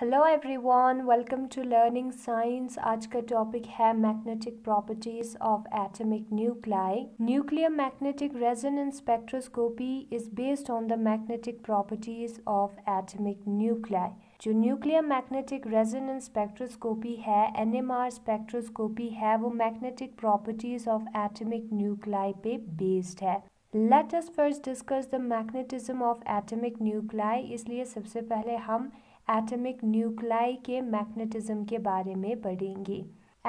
Hello everyone welcome to learning science आज का topic है magnetic properties of atomic nuclei nuclear magnetic resonance spectroscopy is based on the magnetic properties of atomic nuclei जो nuclear magnetic resonance spectroscopy है NMR spectroscopy है वो magnetic properties of atomic nuclei पे based है let us first discuss the magnetism of atomic nuclei इसलिए सबसे पहले हम एटमिक न्यूक्लाई के मैग्नेटिज्म के बारे में पढ़ेंगे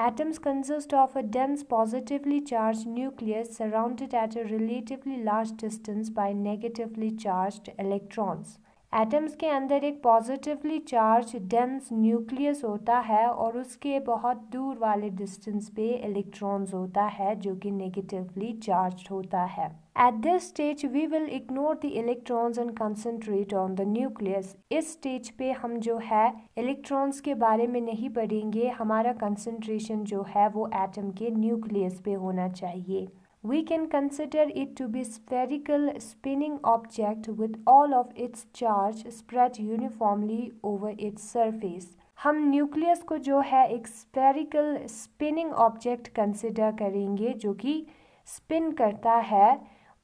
atoms consist of a dense positively charge nucleus surrounded at a relatively large distance by negatively charge electrons atoms के अंदर एक पॉजिटिवली चार्ज डेंस न्यूक्लियस होता है और उसके बहुत दूर वाले डिस्टेंस पे इलेक्ट्रॉन्स होता है जो कि नेगेटिवली चार्ज होता है At this stage we will ignore the electrons and concentrate on the nucleus. इस स्टेज पे हम जो है इलेक्ट्रॉन्स के बारे में नहीं पढ़ेंगे हमारा concentration जो है वो एटम के न्यूक्लियस पे होना चाहिए We can consider it to be spherical spinning object with all of its charge spread uniformly over its surface. हम न्यूक्लियस को जो है एक स्पेरिकल स्पिनिंग ऑब्जेक्ट कंसिडर करेंगे जो कि स्पिन करता है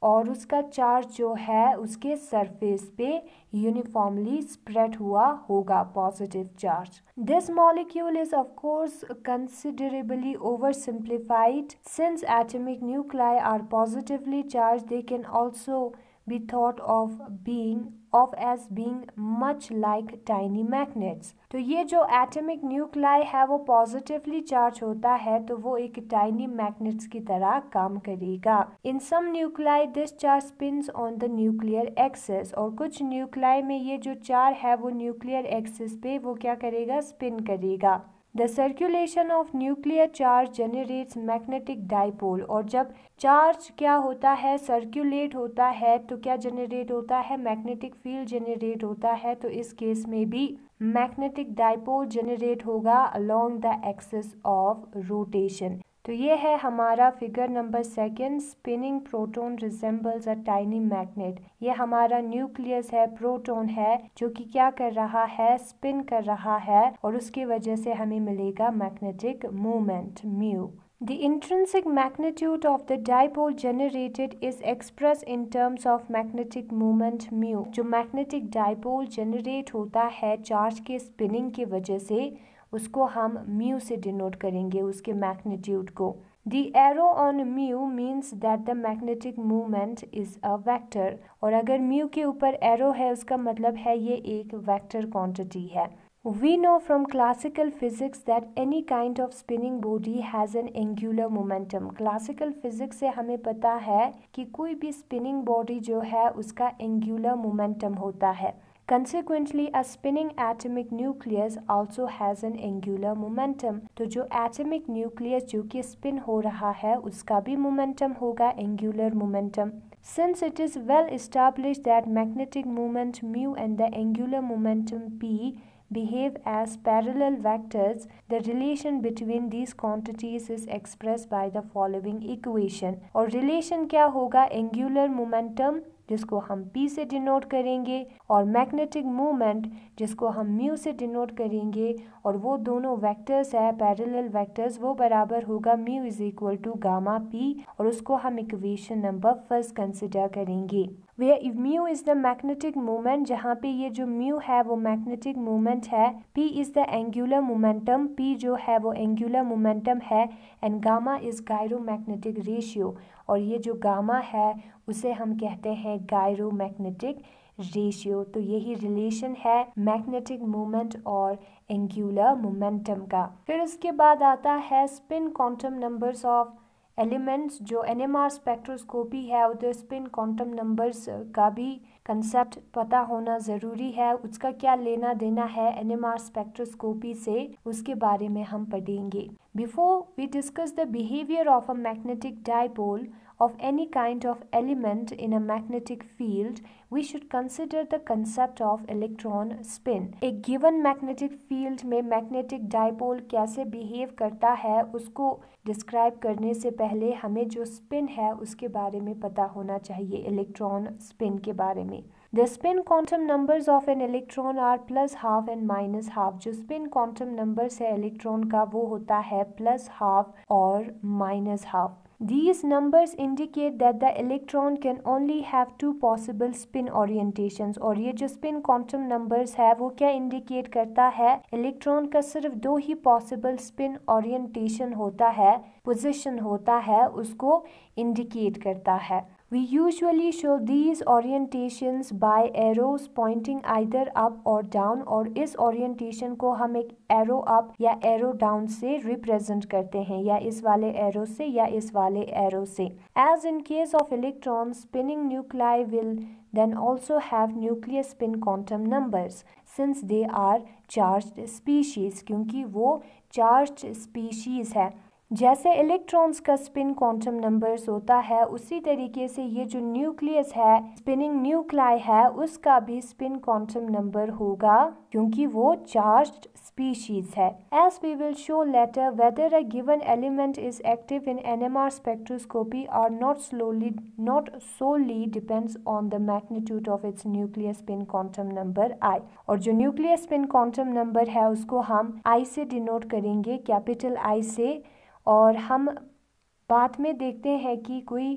और उसका चार्ज जो है उसके सरफेस पे यूनिफॉर्मली स्प्रेड हुआ होगा positive charge this molecule is of course considerably over simplified since atomic nuclei are positively charge they can also be thought of being of as being much like tiny magnets तो ये जो atomic nuclei है वो positively charge होता है तो वो एक टाइनी मैग्नेट्स की तरह काम करेगा in some nuclei this charge spins on the nuclear axis और कुछ न्यूक्लाई में ये जो चार है वो न्यूक्लियर एक्सेस पे वो क्या करेगा स्पिन करेगा the circulation of nuclear charge generates magnetic dipole और जब चार्ज क्या होता है सर्कुलेट होता है तो क्या जनरेट होता है मैग्नेटिक फील्ड जनरेट होता है तो इस केस में भी मैग्नेटिक डाइपोल जनरेट होगा along the axis of rotation तो ये है हमारा figure number second spinning proton resembles a tiny magnet ये हमारा न्यूक्लियस है प्रोटोन है जो कि क्या कर रहा है स्पिन कर रहा है और उसकी वजह से हमें मिलेगा magnetic movement mu The intrinsic magnitude of the dipole generated is expressed in terms of magnetic moment mu. जो magnetic dipole generate होता है charge के spinning की वजह से उसको हम म्यू से डिनोट करेंगे उसके मैग्नीट्यूड को the arrow on mu means that the magnetic movement is a vector और अगर म्यू के ऊपर एरो है उसका मतलब है ये एक वैक्टर क्वान्टिटी है we know from classical physics that any kind of spinning body has an angular momentum classical physics से हमें पता है कि कोई भी स्पिनिंग बॉडी जो है उसका एंगुलर मोमेंटम होता है Consequently, a spinning atomic nucleus also has an angular momentum. तो जो atomic nucleus जो कि spin हो रहा है उसका भी momentum होगा angular momentum. Since it is well established that magnetic moment mu and the angular momentum p behave as parallel vectors, the relation between these quantities is expressed by the following equation. और relation क्या होगा angular momentum जिसको हम P से denote करेंगे और magnetic moment जिसको हम म्यू से डिनोट करेंगे और वो दोनों वेक्टर्स है पैरेलल वेक्टर्स वो बराबर होगा mu is equal to gamma P और उसको हम इक्वेशन नंबर फर्स्ट कंसिडर करेंगे where mu is the magnetic moment जहाँ पे ये जो म्यू है वो मैग्नेटिक मोमेंट है P is the angular momentum P जो है वो एंगुलर मोमेंटम है and gamma is gyromagnetic ratio और ये जो गामा है उसे हम कहते हैं गायरो मैग्नेटिक रेशियो तो यही रिलेशन है मैग्नेटिक मोमेंट और एंगुलर मोमेंटम का फिर उसके बाद आता है spin quantum numbers of elements जो एन स्पेक्ट्रोस्कोपी है उधर स्पिन क्वांटम नंबर्स का भी कंसेप्ट पता होना ज़रूरी है उसका क्या लेना देना है एन स्पेक्ट्रोस्कोपी से उसके बारे में हम पढ़ेंगे before we discuss the behaviour of a magnetic dipole of any kind of element in a magnetic field, we should consider the concept of electron spin. A given magnetic field में magnetic dipole कैसे behave करता है उसको describe करने से पहले हमें जो spin है उसके बारे में पता होना चाहिए electron spin के बारे में The spin quantum numbers of an electron are plus half and minus half. जो spin quantum numbers है electron का वो होता है plus half और minus half. These numbers indicate that the electron can only have two possible spin orientations और ये जो spin quantum numbers है वो क्या indicate करता है electron का सिर्फ दो ही possible spin orientation होता है position होता है उसको indicate करता है We usually show these orientations by arrows pointing either up or down और इस orientation को हम एक arrow up या arrow down से represent करते हैं या इस वाले arrow से या इस वाले arrow से As in case of electrons, spinning nuclei will then also have nuclear spin quantum numbers since they are charged species क्योंकि वो charged species है जैसे इलेक्ट्रॉन्स का स्पिन क्वांटम नंबर्स होता है उसी तरीके से ये जो न्यूक्लियस है स्पिनिंग न्यूक्लाई है उसका भी स्पिन क्वांटम नंबर होगा क्योंकि वो चार्ज्ड स्पीशीज है as we will show later whether a given element is active in NMR spectroscopy or not slowly not solely depends on the magnitude of its nucleus spin quantum number I और जो nucleus spin quantum number है उसको हम आई से denote करेंगे capital I से और हम बाद में देखते हैं कि कोई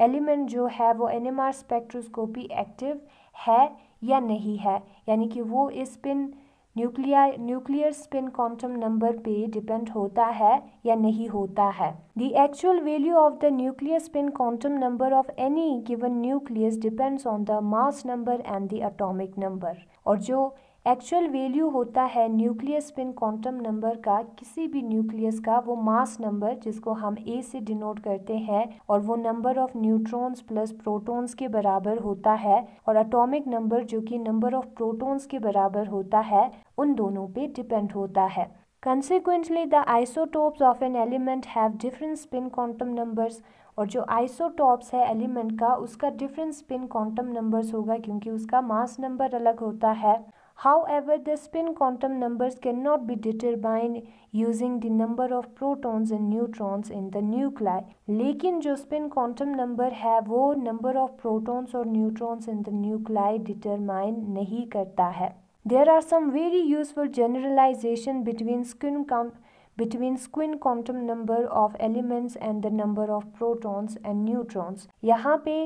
एलिमेंट जो है वो एन एम स्पेक्ट्रोस्कोपी एक्टिव है या नहीं है यानी कि वो spin nuclear nuclear spin quantum number पे डिपेंड होता है या नहीं होता है the actual value of the nuclear spin quantum number of any given nucleus depends on the mass number and the atomic number और जो एक्चुअल वैल्यू होता है न्यूक्लियर स्पिन क्वांटम नंबर का किसी भी न्यूक्लियस का वो मास नंबर जिसको हम ए से डिनोट करते हैं और वो number of neutrons plus protons के बराबर होता है और एटॉमिक नंबर जो कि नंबर ऑफ प्रोटॉन्स के बराबर होता है उन दोनों पे डिपेंड होता है consequently the isotopes of an element have different spin quantum numbers और जो आइसोटॉप्स है एलिमेंट का उसका डिफरेंट स्पिन क्वांटम नंबर्स होगा क्योंकि उसका मास नंबर अलग होता है However, the spin quantum numbers cannot be determined using the number of protons and neutrons in the nuclei. लेकिन जो spin quantum number है वो number of protons or neutrons in the nuclei determine नहीं करता है There are some very useful generalization between spin count between spin quantum number of elements and the number of protons and neutrons यहाँ पे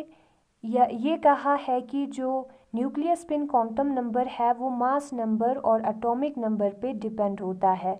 या ये कहा है कि जो न्यूक्लियर स्पिन क्वांटम नंबर है वो मास नंबर और एटॉमिक नंबर पे डिपेंड होता है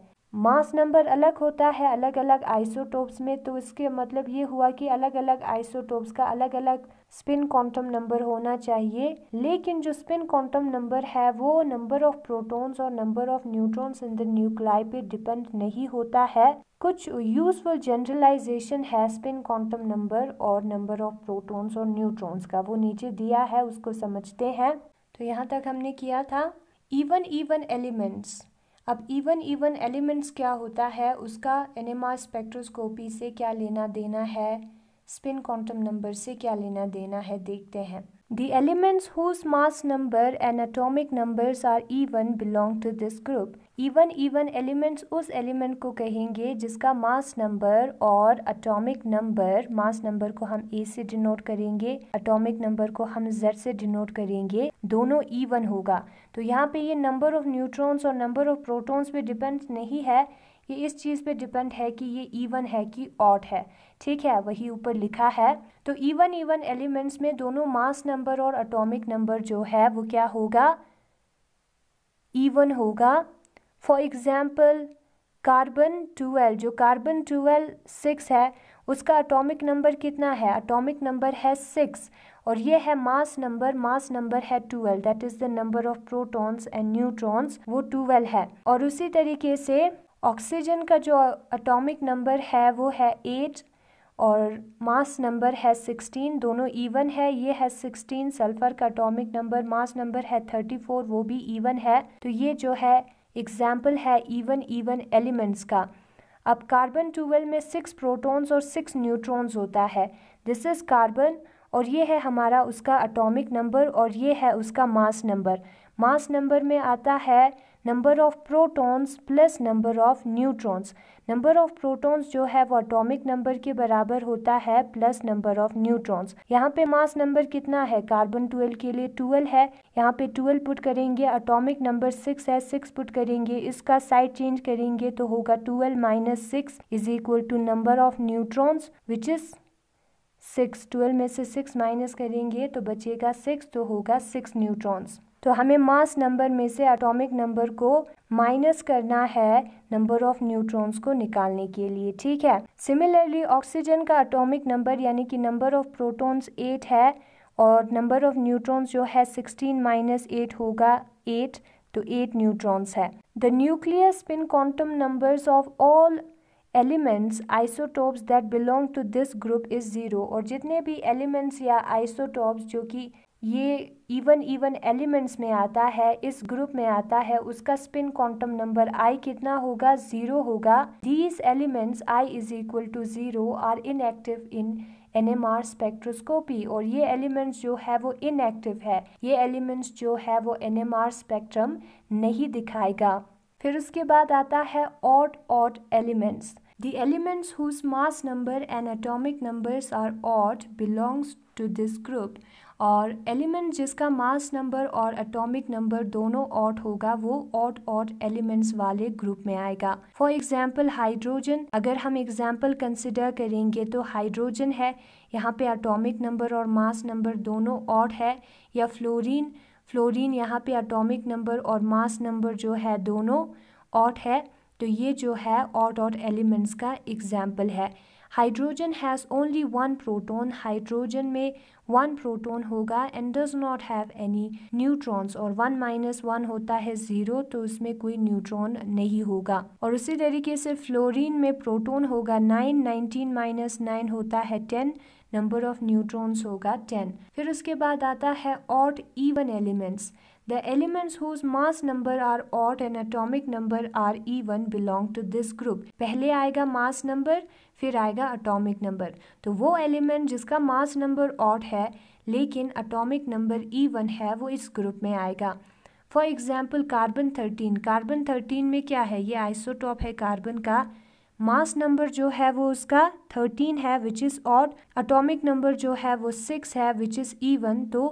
मास नंबर अलग होता है अलग अलग आइसोटोप्स में तो इसके मतलब ये हुआ कि अलग अलग आइसोटोप्स का अलग अलग स्पिन क्वांटम नंबर होना चाहिए लेकिन जो स्पिन क्वांटम नंबर है वो नंबर ऑफ प्रोटॉन्स और number of neutrons in the nuclei पे डिपेंड नहीं होता है कुछ यूजफुल जनरलाइजेशन है स्पिन क्वांटम नंबर और नंबर ऑफ प्रोटॉन्स और न्यूट्रॉन्स का वो नीचे दिया है उसको समझते हैं तो यहाँ तक हमने किया था इवन इवन एलिमेंट्स अब इवन इवन एलिमेंट्स क्या होता है उसका एनएमआर स्पेक्ट्रोस्कोपी से क्या लेना देना है स्पिन क्वांटम नंबर से क्या लेना देना है देखते हैं The elements whose mass number and atomic numbers are even belong to this group. Even even elements उस element को कहेंगे जिसका mass number और atomic number mass number को हम A से denote करेंगे atomic number को हम Z से denote करेंगे दोनों even होगा तो यहाँ पे ये number of neutrons और number of protons पे depend नहीं है ये इस चीज़ पे डिपेंड है कि ये इवन e है कि ऑट है ठीक है वही ऊपर लिखा है तो इवन इवन एलिमेंट्स में दोनों मास नंबर और अटोमिक नंबर जो है वो क्या होगा इवन e होगा फॉर एग्ज़ाम्पल कार्बन टूवेल्व जो कार्बन टूवेल्व सिक्स है उसका अटोमिक नंबर कितना है अटोमिक नंबर है सिक्स और ये है मास नंबर मास नंबर है twelve that is the number of protons and neutrons वो टूवेल्व है और उसी तरीके से ऑक्सीजन का जो एटॉमिक नंबर है वो है एट और मास नंबर है सिक्सटीन दोनों इवन है ये है सिक्सटीन सल्फ़र का एटॉमिक नंबर मास नंबर है थर्टी फोर वो भी इवन है तो ये जो है एग्जाम्पल है इवन इवन एलिमेंट्स का अब कार्बन ट्यूबल में सिक्स प्रोटॉन्स और सिक्स न्यूट्रॉन्स होता है दिस इज़ कार्बन और ये है हमारा उसका एटॉमिक नंबर और ये है उसका मास नंबर मास नंबर में आता है number of protons plus number of neutrons number of protons जो है वो एटॉमिक नंबर के बराबर होता है प्लस नंबर ऑफ़ न्यूट्रॉन्स यहाँ पे मास नंबर कितना है कार्बन ट्वेल्व के लिए ट्वेल्व है यहाँ पे ट्वेल्व पुट करेंगे अटोमिक नंबर सिक्स है सिक्स पुट करेंगे इसका साइड चेंज करेंगे तो होगा twelve minus six is equal to number of neutrons which is six twelve में से सिक्स माइनस करेंगे तो बचेगा सिक्स तो होगा सिक्स न्यूट्रॉन्स तो हमें मास नंबर में से एटॉमिक नंबर को माइनस करना है नंबर ऑफ न्यूट्रॉन्स को निकालने के लिए ठीक है सिमिलरली ऑक्सीजन का एटॉमिक नंबर यानी कि नंबर ऑफ प्रोटॉन्स एट है और नंबर ऑफ न्यूट्रॉन्स जो है सिक्सटीन माइनस एट होगा एट तो एट न्यूट्रॉन्स है the nucleus spin quantum numbers of all elements isotopes that belong to this group is zero और जितने भी एलिमेंट्स या आइसोटॉप्स जो कि ये इवन इवन एलिमेंट्स में आता है इस ग्रुप में आता है उसका स्पिन क्वांटम नंबर आई कितना होगा ज़ीरो होगा these elements I is equal to zero are inactive in N M R spectroscopy और ये एलिमेंट्स जो है वो इनएक्टिव है ये एलिमेंट्स जो है वो एन एम आर स्पेक्ट्रम नहीं दिखाएगा फिर उसके बाद आता है odd odd elements the elements whose mass number and atomic numbers are odd belongs to this group और एलिमेंट जिसका मास नंबर और एटॉमिक नंबर दोनों ऑट होगा वो ऑट ऑट एलिमेंट्स वाले ग्रुप में आएगा फॉर एग्जाम्पल हाइड्रोजन अगर हम एग्जाम्पल कंसिडर करेंगे तो हाइड्रोजन है यहाँ पे एटॉमिक नंबर और मास नंबर दोनों ऑट है या फ्लोरीन फ्लोरीन यहाँ पे एटॉमिक नंबर और मास नंबर जो है दोनों ऑट है तो ये जो है ऑट ऑट एलिमेंट्स का एग्जाम्पल है hydrogen has only one proton hydrogen में वन प्रोटोन होगा and does not have any neutrons और वन माइनस वन होता है ज़ीरो तो उसमें कोई न्यूट्रॉन नहीं होगा और उसी तरीके से फ्लोरीन में प्रोटोन होगा नाइन नाइनटीन माइनस नाइन होता है टेन नंबर ऑफ न्यूट्रॉन्स होगा टेन फिर उसके बाद आता है odd even elements the elements whose mass number are odd and atomic number are even belong to this group पहले आएगा मास नंबर फिर आएगा अटोमिक नंबर तो वो एलिमेंट जिसका मास नंबर ऑट है लेकिन अटोमिक नंबर इवन है वो इस ग्रुप में आएगा for example carbon thirteen carbon thirteen में क्या है ये आइसोटॉप है कार्बन का मास नंबर जो है वो उसका थर्टीन है which is odd atomic number जो है वो सिक्स है विच इज़ ईवन तो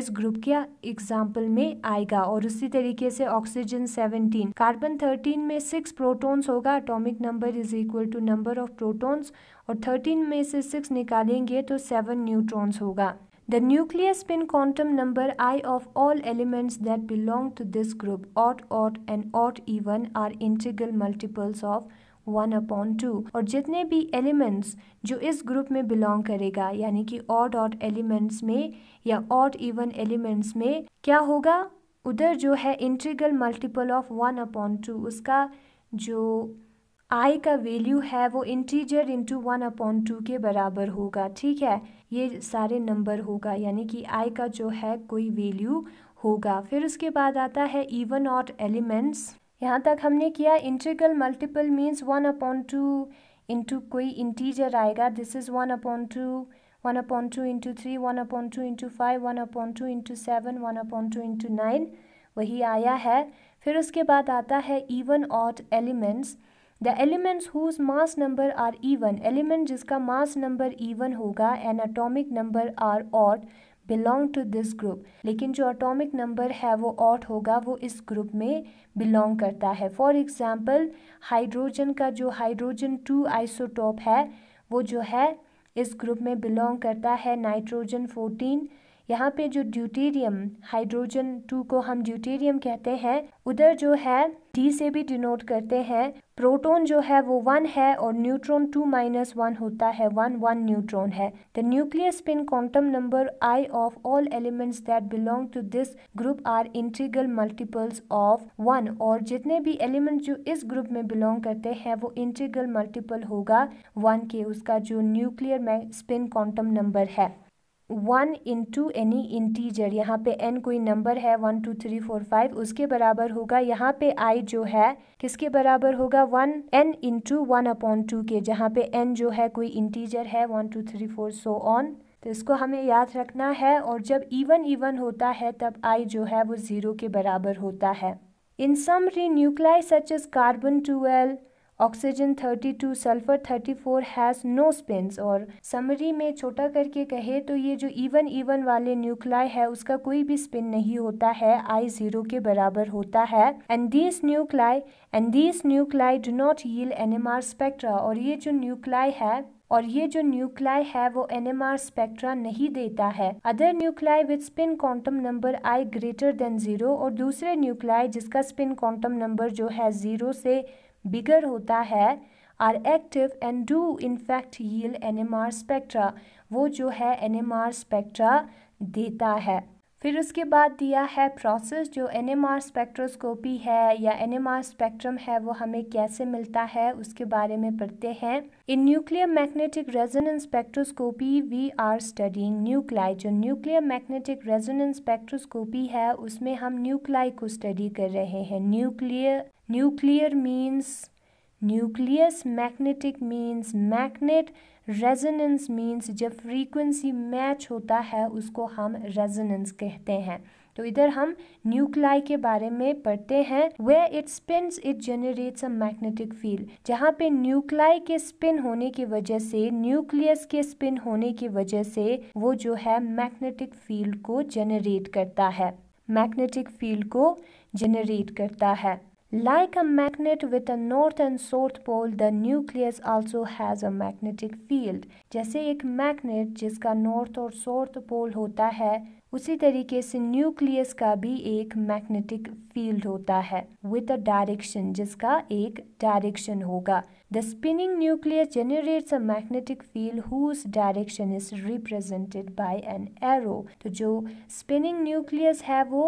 इस ग्रुप के एग्जाम्पल में आएगा और उसी तरीके से ऑक्सीजन सेवनटीन कार्बन थर्टीन में सिक्स प्रोटोन्स होगा atomic number is equal to number of protons और थर्टीन में से सिक्स निकालेंगे तो सेवन न्यूट्रॉन्स होगा the nucleus spin quantum number I of all elements that belong to this group odd odd and odd even are integral multiples of one upon two और जितने भी elements जो इस ग्रुप में belong करेगा यानी कि ऑड ऑड एलिमेंट्स में या ऑड इवन एलिमेंट्स में क्या होगा उधर जो है integral multiple of one upon two उसका जो आई का वैल्यू है वो integer into one upon two के बराबर होगा ठीक है ये सारे नंबर होगा यानी कि आई का जो है कोई वैल्यू होगा फिर उसके बाद आता है इवन ऑट एलिमेंट्स यहाँ तक हमने किया integral multiple means one upon two into कोई इंटीजर आएगा this is one upon two one upon two into three one upon two into five one upon two into seven one upon two into nine वही आया है फिर उसके बाद आता है even odd elements the elements whose mass number are even element जिसका mass number even होगा and atomic number are odd belong to this group लेकिन जो अटोमिक नंबर है वो ऑट होगा वो इस ग्रुप में बिलोंग करता है फॉर एग्ज़ाम्पल हाइड्रोजन का जो हाइड्रोजन टू आइसोटॉप है वो जो है इस ग्रुप में बिलोंग करता है नाइट्रोजन फोर्टीन यहाँ पे जो ड्यूटेरियम हाइड्रोजन टू को हम ड्यूटेरियम कहते हैं उधर जो है डी से भी डिनोट करते हैं प्रोटॉन जो है वो वन है और न्यूट्रॉन टू माइनस वन होता है वन वन न्यूट्रॉन है the nuclear spin quantum number I of all elements that belong to this group are integral multiples of one और जितने भी एलिमेंट जो इस ग्रुप में बिलोंग करते हैं वो इंटीग्रल मल्टीपल होगा वन के उसका जो न्यूक्लियर स्पिन क्वांटम नंबर है one into any integer यहाँ पे एन कोई नंबर है one two three four five उसके बराबर होगा यहाँ पे आई जो है किसके बराबर होगा one n into one upon two के जहाँ पे एन जो है कोई इंटीजर है one two three four so on तो इसको हमें याद रखना है और जब इवन इवन होता है तब आई जो है वो ज़ीरो के बराबर होता है in summary nuclei such as carbon twelve oxygen 32 sulphur 34 has no spins और समरी में छोटा करके कहे तो ये जो इवन इवन वाले न्यूक्लाई है उसका कोई भी स्पिन नहीं होता है आई जीरो के बराबर होता है and this nuclei and this nuclei do not yield NMR spectra और ये जो न्यूक्लाई है और ये जो न्यूक्लाई है वो एन स्पेक्ट्रा नहीं देता है other nuclei with spin quantum number I greater than zero और दूसरे न्यूक्लाई जिसका स्पिन क्वांटम नंबर जो है जीरो से बिगर होता है are active and do in fact yield N M R spectra वो जो है एन एम आर स्पेक्ट्रा देता है फिर उसके बाद दिया है प्रोसेस जो एन एम आर स्पेक्ट्रोस्कोपी है या एन एम आर स्पेक्ट्रम है वो हमें कैसे मिलता है उसके बारे में पढ़ते हैं in nuclear magnetic resonance spectroscopy we are studying nuclei जो न्यूक्लियर मैग्नेटिक रेजोनेंस स्पेक्ट्रोस्कोपी है उसमें हम न्यूक्लाई को स्टडी कर रहे हैं nuclear nuclear means nucleus magnetic means magnet resonance means जब फ्रीक्वेंसी मैच होता है उसको हम रेजोनेंस कहते हैं तो इधर हम न्यूक्लाई के बारे में पढ़ते हैं way it spins it generates a magnetic field जहाँ पे न्यूक्लाई के स्पिन होने की वजह से न्यूक्लियस के स्पिन होने की वजह से वो जो है मैग्नेटिक फील्ड को जनरेट करता है मैग्नेटिक फील्ड को जनरेट करता है Like a magnet with a north and south pole, the nucleus also has a magnetic field. जैसे एक मैग्नेट जिसका नॉर्थ और साउथ पोल होता है उसी तरीके से न्यूक्लियस का भी एक मैग्नेटिक फील्ड होता है विद अ डायरेक्शन जिसका एक डायरेक्शन होगा The spinning nucleus generates a magnetic field whose direction is represented by an arrow. तो जो spinning nucleus है वो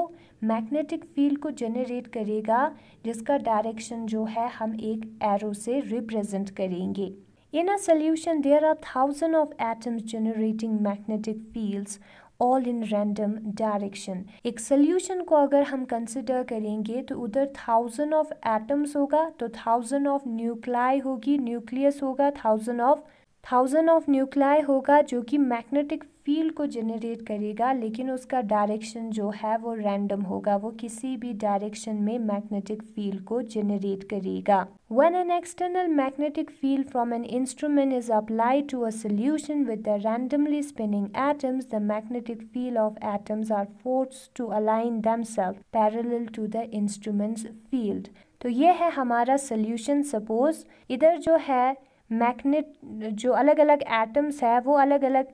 magnetic field को generate करेगा जिसका direction जो है हम एक arrow से represent करेंगे In a solution, there are thousands of atoms generating magnetic fields all in random direction एक सोल्यूशन को अगर हम कंसिडर करेंगे तो उधर थाउजेंड ऑफ एटम्स होगा तो थाउजेंड ऑफ न्यूक्लाई होगी न्यूक्लियस होगा thousand of thousand of nuclei होगा जो कि मैग्नेटिक फील्ड को जनरेट करेगा लेकिन उसका डायरेक्शन जो है वो रैंडम होगा वो किसी भी डायरेक्शन में मैग्नेटिक फील्ड को जनरेट करेगा when an external magnetic field from an instrument is apply to a solution with the randomly spinning atoms the magnetic field of atoms are force to align themselves parallel to the instruments field तो ये है हमारा solution suppose इधर जो है magnet जो अलग अलग एटम्स है वो अलग अलग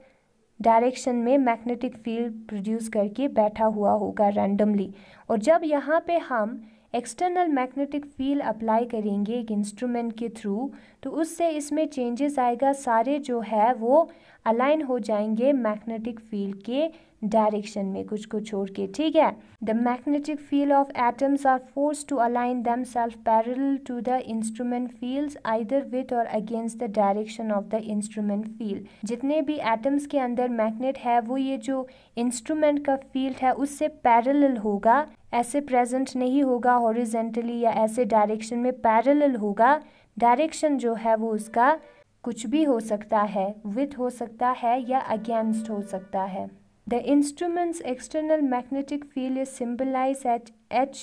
डायरेक्शन में मैग्नेटिक फील्ड प्रोड्यूस करके बैठा हुआ होगा रैंडमली और जब यहाँ पे हम एक्सटर्नल मैग्नेटिक फील्ड अप्लाई करेंगे एक इंस्ट्रूमेंट के थ्रू तो उससे इसमें चेंजेस आएगा सारे जो है वो अलाइन हो जाएंगे मैग्नेटिक फील्ड के डायरेक्शन में कुछ को छोड़ के ठीक है the magnetic field of atoms are force to align themself parallel to the instrument field either with और against the direction of the instrument field जितने भी एटम्स के अंदर मैग्नेट है वो ये जो इंस्ट्रूमेंट का फील्ड है उससे पैरल होगा ऐसे प्रेजेंट नहीं होगा हॉरिजेंटली या ऐसे डायरेक्शन में पैरल होगा डायरेक्शन जो है वो उसका कुछ भी हो सकता है विथ हो सकता है या अगेंस्ट हो सकता है the instruments external magnetic field is symbolize at H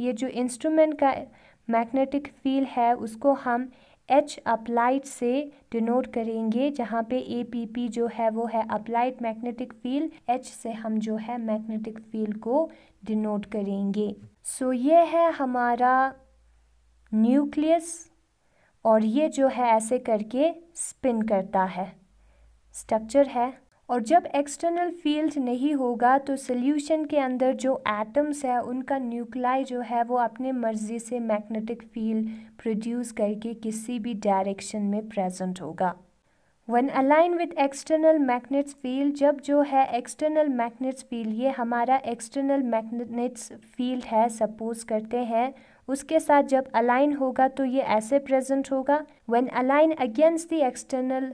ये जो इंस्ट्रूमेंट का मैग्नेटिक फील्ड है उसको हम एच अप्लाइड से डिनोट करेंगे जहाँ पे ए पी पी जो है वो है अप्लाइड मैग्नेटिक फील्ड एच से हम जो है मैग्नेटिक फील्ड को डिनोट करेंगे सो so, ये है हमारा न्यूक्लियस और ये जो है ऐसे करके स्पिन करता है स्ट्रक्चर है और जब एक्सटर्नल फील्ड नहीं होगा तो सोल्यूशन के अंदर जो एटम्स है उनका न्यूक्लाई जो है वो अपने मर्ज़ी से मैग्नेटिक फील्ड प्रोड्यूस करके किसी भी डायरेक्शन में प्रेजेंट होगा one align with external magnets field जब जो है एक्सटर्नल मैग्नेट्स फील्ड ये हमारा एक्सटर्नल मैग्नेट्स फील्ड है सपोज करते हैं उसके साथ जब अलाइन होगा तो ये ऐसे प्रेजेंट होगा one align against the external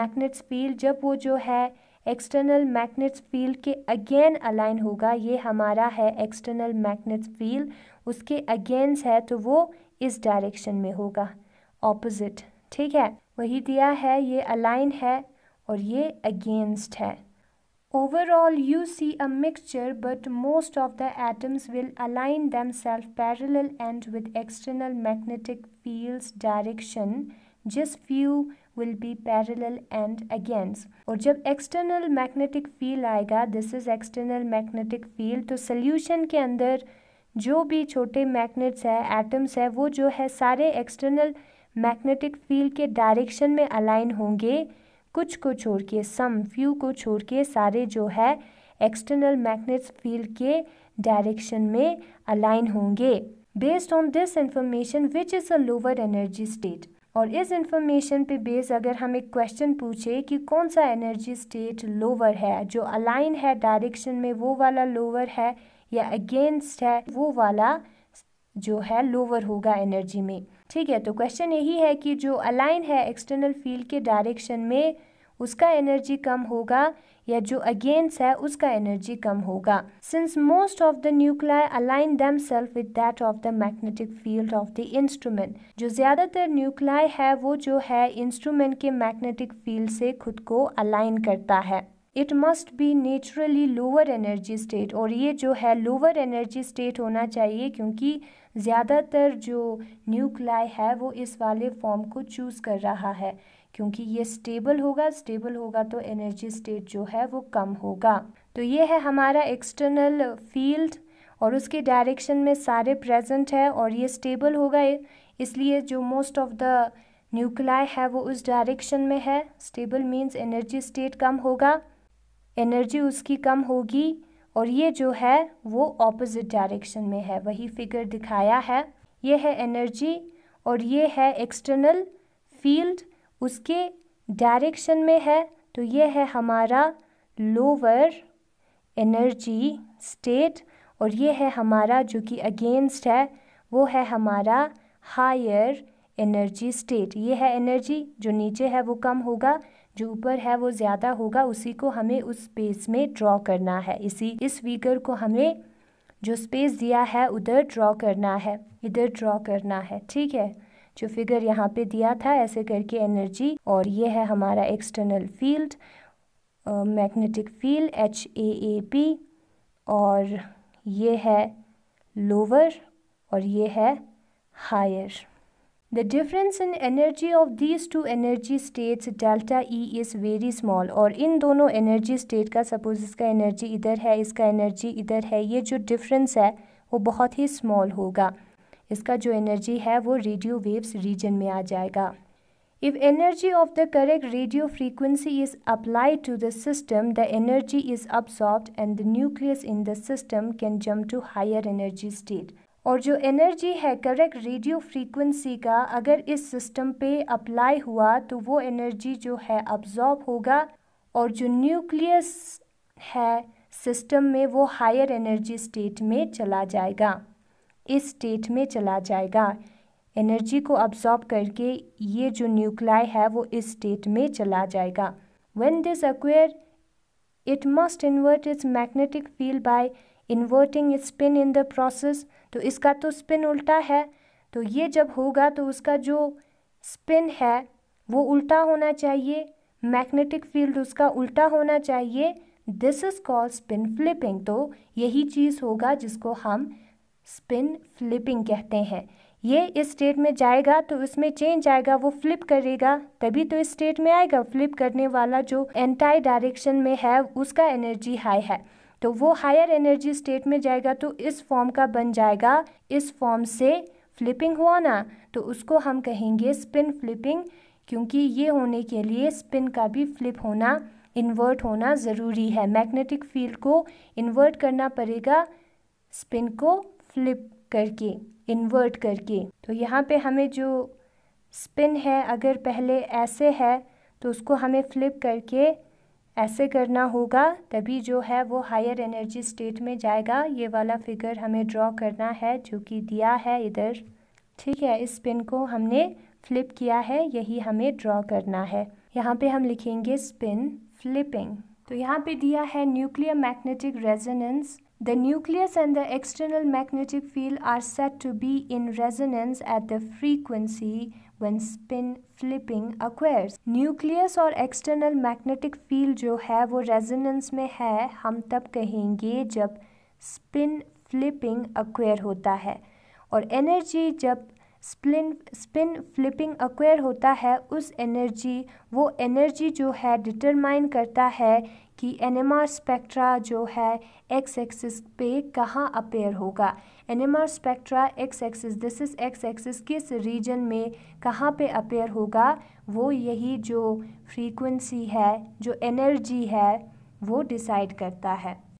magnets field जब वो जो है एक्सटर्नल मैग्नेट्स फील्ड के अगेन अलाइन होगा ये हमारा है एक्सटर्नल मैग्नेट्स फील्ड उसके अगेंस्ट है तो वो इस डायरेक्शन में होगा ऑपोजिट ठीक है वही दिया है ये अलाइन है और ये अगेंस्ट है overall you see a mixture but most of the atoms will align themself parallel and with external magnetic field direction just few will be parallel and against और जब एक्सटर्नल मैग्नेटिक फील्ड आएगा this is external magnetic field तो solution के अंदर जो भी छोटे magnets है एटम्स है वो जो है सारे एक्सटर्नल मैग्नेटिक फील्ड के डायरेक्शन में अलाइन होंगे कुछ को छोड़ के सम फ्यू को छोड़ के सारे जो है एक्सटर्नल मैग्नेट्स फील्ड के डायरेक्शन में अलाइन होंगे based on this information which is a lower energy state और इस इंफॉर्मेशन पे बेस अगर हम एक क्वेश्चन पूछे कि कौन सा एनर्जी स्टेट लोअर है जो अलाइन है डायरेक्शन में वो वाला लोअर है या अगेंस्ट है वो वाला जो है लोअर होगा एनर्जी में ठीक है तो क्वेश्चन यही है कि जो अलाइन है एक्सटर्नल फील्ड के डायरेक्शन में उसका एनर्जी कम होगा या जो अगेंस्ट है उसका एनर्जी कम होगा since most of the nuclear align themself with that of the magnetic field of the instrument जो ज़्यादातर न्यूक्लियर है वो जो है इंस्ट्रूमेंट के मैग्नेटिक फील्ड से खुद को अलाइन करता है it must be naturally lower energy state और ये जो है लोअर एनर्जी स्टेट होना चाहिए क्योंकि ज़्यादातर जो न्यूक्लाई है वो इस वाले फॉर्म को चूज़ कर रहा है क्योंकि ये स्टेबल होगा स्टेबल होगा तो एनर्जी स्टेट जो है वो कम होगा तो ये है हमारा एक्सटर्नल फील्ड और उसके डायरेक्शन में सारे प्रेजेंट है और ये स्टेबल होगा इसलिए जो मोस्ट ऑफ द न्यूक्लाई है वो उस डायरेक्शन में है स्टेबल मीन्स एनर्जी स्टेट कम होगा एनर्जी उसकी कम होगी और ये जो है वो ऑपोजिट डायरेक्शन में है वही फिगर दिखाया है ये है एनर्जी और ये है एक्सटर्नल फील्ड उसके डायरेक्शन में है तो ये है हमारा लोअर एनर्जी स्टेट और ये है हमारा जो कि अगेंस्ट है वो है हमारा हायर एनर्जी स्टेट ये है एनर्जी जो नीचे है वो कम होगा जो ऊपर है वो ज़्यादा होगा उसी को हमें उस स्पेस में ड्रॉ करना है इसी इस फिगर को हमें जो स्पेस दिया है उधर ड्रॉ करना है इधर ड्रॉ करना है ठीक है जो फिगर यहाँ पे दिया था ऐसे करके एनर्जी और ये है हमारा external field magnetic field H A A P और ये है लोअर और ये है higher the difference in energy of these two energy states delta E is very small और इन दोनों एनर्जी स्टेट का सपोज इसका एनर्जी इधर है इसका एनर्जी इधर है ये जो डिफरेंस है वो बहुत ही स्मॉल होगा इसका जो एनर्जी है वो रेडियो वेव्स रीजन में आ जाएगा if energy of the correct radio frequency is apply to the system the energy is absorb and the nucleus in the system can jump to higher energy state और जो energy है correct radio frequency का अगर इस system पे apply हुआ तो वो एनर्जी जो है अब्जॉर्ब होगा और जो न्यूक्लियस है सिस्टम में वो हायर एनर्जी स्टेट में चला जाएगा इस स्टेट में चला जाएगा एनर्जी को अब्सॉर्ब करके ये जो न्यूक्लाई है वो इस स्टेट में चला जाएगा when this acquire it must invert its magnetic field by inverting its spin in the process तो इसका तो स्पिन उल्टा है तो ये जब होगा तो उसका जो स्पिन है वो उल्टा होना चाहिए मैग्नेटिक फील्ड उसका उल्टा होना चाहिए this is called spin flipping तो यही चीज़ होगा जिसको हम स्पिन फ्लिपिंग कहते हैं ये इस स्टेट में जाएगा तो उसमें चेंज आएगा वो फ्लिप करेगा तभी तो इस स्टेट में आएगा फ्लिप करने वाला जो एंटाई डायरेक्शन में है उसका एनर्जी हाई है तो वो हायर एनर्जी स्टेट में जाएगा तो इस फॉर्म का बन जाएगा इस फॉर्म से फ्लिपिंग हुआ ना तो उसको हम कहेंगे स्पिन फ्लिपिंग क्योंकि ये होने के लिए स्पिन का भी फ्लिप होना इन्वर्ट होना ज़रूरी है मैग्नेटिक फील्ड को इन्वर्ट करना पड़ेगा स्पिन को फ्लिप करके इन्वर्ट करके तो यहाँ पे हमें जो स्पिन है अगर पहले ऐसे है तो उसको हमें फ्लिप करके ऐसे करना होगा तभी जो है वो हायर एनर्जी स्टेट में जाएगा ये वाला फिगर हमें ड्रॉ करना है जो कि दिया है इधर ठीक है इस स्पिन को हमने फ्लिप किया है यही हमें ड्रॉ करना है यहाँ पे हम लिखेंगे स्पिन फ्लिपिंग तो यहाँ पे दिया है nuclear magnetic resonance The nucleus and the external magnetic field are said to be in resonance at the frequency when spin flipping occurs. Nucleus or external magnetic field जो है वो resonance में है हम तब कहेंगे जब spin flipping occur होता है और energy जब स्पिन स्पिन फ्लिपिंग अक्वेयर होता है उस एनर्जी वो एनर्जी जो है डिटरमाइन करता है कि एन स्पेक्ट्रा जो है एक्स एक्सिस पे कहाँ अपेयर होगा an spectra x axis this is x axis किस रीजन में कहाँ पे अपेयर होगा वो यही जो फ्रीक्वेंसी है जो एनर्जी है वो डिसाइड करता है